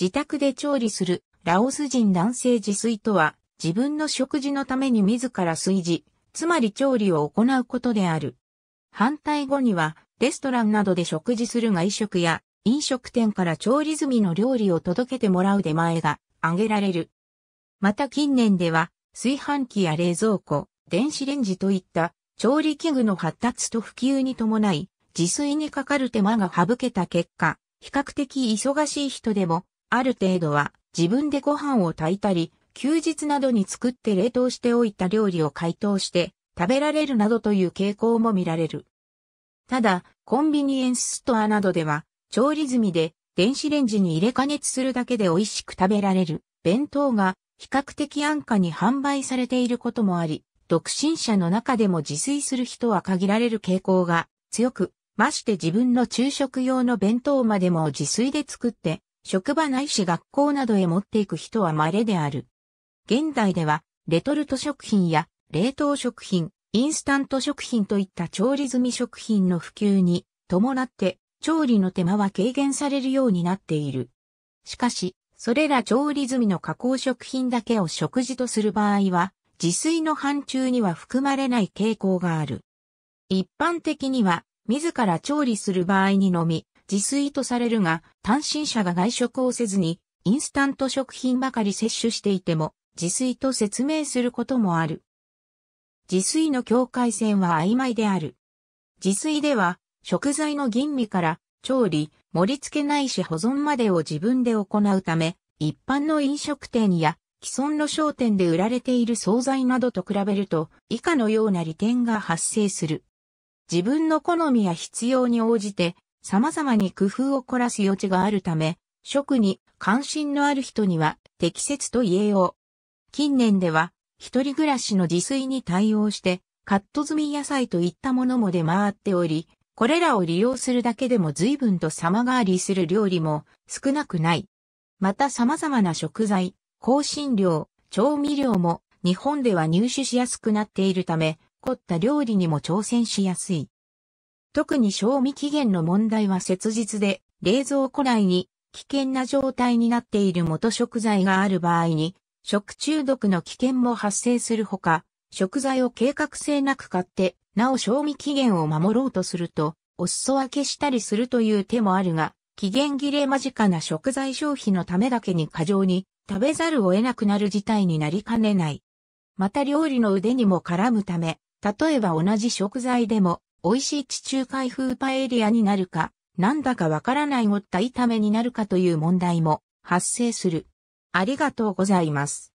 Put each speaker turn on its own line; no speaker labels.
自宅で調理するラオス人男性自炊とは自分の食事のために自ら炊事、つまり調理を行うことである。反対語にはレストランなどで食事する外食や飲食店から調理済みの料理を届けてもらう出前が挙げられる。また近年では炊飯器や冷蔵庫、電子レンジといった調理器具の発達と普及に伴い自炊にかかる手間が省けた結果、比較的忙しい人でもある程度は自分でご飯を炊いたり、休日などに作って冷凍しておいた料理を解凍して食べられるなどという傾向も見られる。ただ、コンビニエンスストアなどでは、調理済みで電子レンジに入れ加熱するだけで美味しく食べられる弁当が比較的安価に販売されていることもあり、独身者の中でも自炊する人は限られる傾向が強く、まして自分の昼食用の弁当までも自炊で作って職場ないし学校などへ持っていく人は稀である。現代では、レトルト食品や冷凍食品、インスタント食品といった調理済み食品の普及に伴って調理の手間は軽減されるようになっている。しかし、それら調理済みの加工食品だけを食事とする場合は、自炊の範疇には含まれない傾向がある。一般的には、自ら調理する場合にのみ、自炊とされるが、単身者が外食をせずに、インスタント食品ばかり摂取していても、自炊と説明することもある。自炊の境界線は曖昧である。自炊では、食材の吟味から、調理、盛り付けないし保存までを自分で行うため、一般の飲食店や既存の商店で売られている惣菜などと比べると以下のような利点が発生する。自分の好みや必要に応じて様々に工夫を凝らす余地があるため、食に関心のある人には適切と言えよう。近年では、一人暮らしの自炊に対応して、カット済み野菜といったものも出回っており、これらを利用するだけでも随分と様変わりする料理も少なくない。また様々な食材、香辛料、調味料も日本では入手しやすくなっているため、凝った料理にも挑戦しやすい。特に賞味期限の問題は切実で、冷蔵庫内に危険な状態になっている元食材がある場合に、食中毒の危険も発生するほか、食材を計画性なく買って、なお賞味期限を守ろうとすると、お裾分けしたりするという手もあるが、期限切れ間近な食材消費のためだけに過剰に食べざるを得なくなる事態になりかねない。また料理の腕にも絡むため、例えば同じ食材でも美味しい地中海風パエリアになるか、なんだかわからないごった炒めになるかという問題も発生する。ありがとうございます。